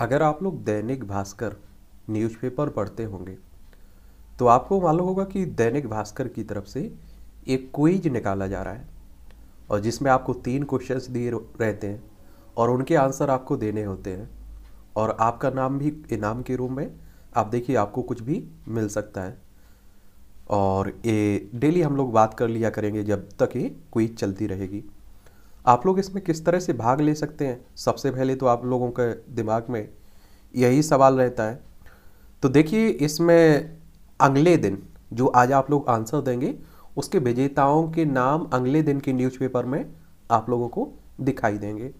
अगर आप लोग दैनिक भास्कर न्यूज़पेपर पढ़ते होंगे तो आपको मालूम होगा कि दैनिक भास्कर की तरफ से एक क्विज निकाला जा रहा है और जिसमें आपको तीन क्वेश्चंस दिए रहते हैं और उनके आंसर आपको देने होते हैं और आपका नाम भी इनाम के रूप में आप देखिए आपको कुछ भी मिल सकता है और ये डेली हम लोग बात कर लिया करेंगे जब तक ये क्विज चलती रहेगी आप लोग इसमें किस तरह से भाग ले सकते हैं सबसे पहले तो आप लोगों के दिमाग में यही सवाल रहता है तो देखिए इसमें अगले दिन जो आज आप लोग आंसर देंगे उसके विजेताओं के नाम अगले दिन के न्यूज़पेपर में आप लोगों को दिखाई देंगे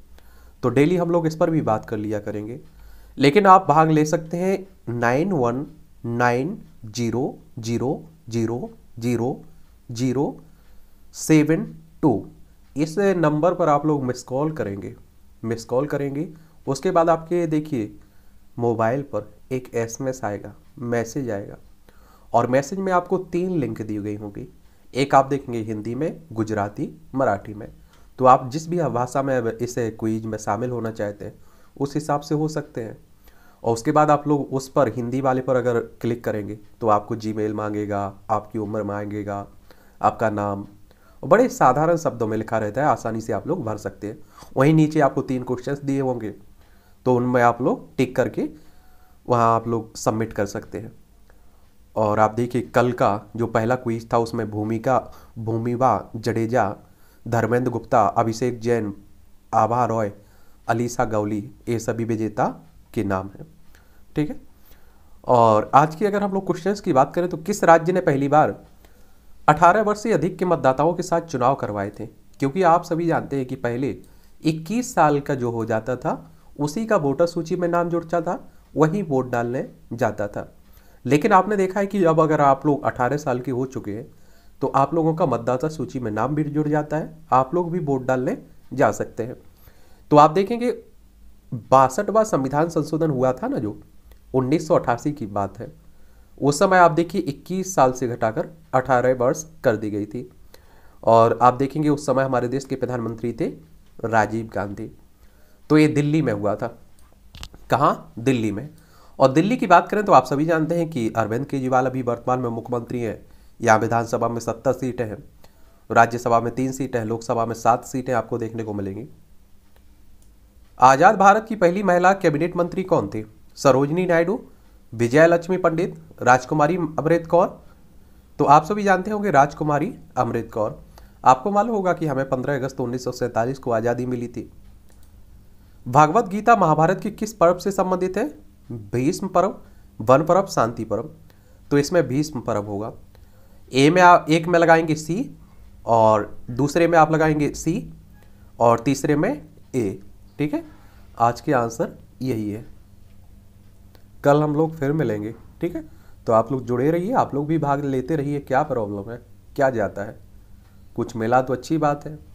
तो डेली हम लोग इस पर भी बात कर लिया करेंगे लेकिन आप भाग ले सकते हैं nine one nine zero zero zero zero zero seven two इस नंबर पर आप लोग मिस कॉल करेंगे मिस कॉल करेंगे उसके बाद आपके देखिए मोबाइल पर एक एसएमएस आएगा मैसेज आएगा और मैसेज में आपको तीन लिंक दी गई होगी एक आप देखेंगे हिंदी में गुजराती मराठी में तो आप जिस भी भाषा में इस क्विज में शामिल होना चाहते हैं उस हिसाब से हो सकते हैं और उसके बाद आप लोग उस पर हिंदी वाले पर अगर क्लिक करेंगे तो आपको जीमेल मांगेगा आपकी उम्र मांगेगा आपका नाम और बड़े साधारण शब्दों में लिखा रहता है आसानी से आप लोग भर सकते हैं वहीं नीचे आपको तीन क्वेश्चंस दिए होंगे तो उनमें आप लोग टिक करके वहाँ आप लोग सबमिट कर सकते हैं और आप देखिए कल का जो पहला क्विज था उसमें भूमिका भूमिवा जडेजा धर्मेंद्र गुप्ता अभिषेक जैन आभा रॉय अलीसा गौली ये सभी विजेता के नाम हैं ठीक है और आज की अगर हम लोग क्वेश्चंस की बात करें तो किस राज्य ने पहली बार 18 वर्ष से अधिक के मतदाताओं के साथ चुनाव करवाए थे क्योंकि आप सभी जानते हैं कि पहले 21 साल का जो हो जाता था उसी का वोटर सूची में नाम जुड़ता था वही वोट डालने जाता था लेकिन आपने देखा है कि अब अगर आप लोग 18 साल के हो चुके हैं तो आप लोगों का मतदाता सूची में नाम भी जुड़ जाता है आप लोग भी वोट डालने जा सकते हैं तो आप देखेंगे बासठवा संविधान संशोधन हुआ था ना जो उन्नीस की बात है उस समय आप देखिए 21 साल से घटाकर 18 वर्ष कर दी गई थी और आप देखेंगे उस समय हमारे देश के प्रधानमंत्री थे राजीव गांधी तो ये दिल्ली में हुआ था कहाँ दिल्ली में और दिल्ली की बात करें तो आप सभी जानते हैं कि अरविंद केजरीवाल अभी वर्तमान में मुख्यमंत्री हैं यहाँ विधानसभा में सत्तर सीटें हैं राज्यसभा में तीन सीटें हैं लोकसभा में सात सीटें आपको देखने को मिलेंगी आज़ाद भारत की पहली महिला कैबिनेट मंत्री कौन थी सरोजनी नायडू विजया लक्ष्मी पंडित राजकुमारी अमृत कौर तो आप सभी जानते होंगे राजकुमारी अमृत कौर आपको मालूम होगा कि हमें 15 अगस्त उन्नीस को आज़ादी मिली थी भागवत गीता महाभारत के किस पर्व से संबंधित है भीष्म पर्व वन पर्व शांति पर्व तो इसमें भीष्म पर्व होगा ए में आप एक में लगाएंगे सी और दूसरे में आप लगाएंगे सी और तीसरे में ए ठीक है आज के आंसर यही है कल हम लोग फिर मिलेंगे ठीक है तो आप लोग जुड़े रहिए आप लोग भी भाग लेते रहिए क्या प्रॉब्लम है क्या जाता है कुछ मिला तो अच्छी बात है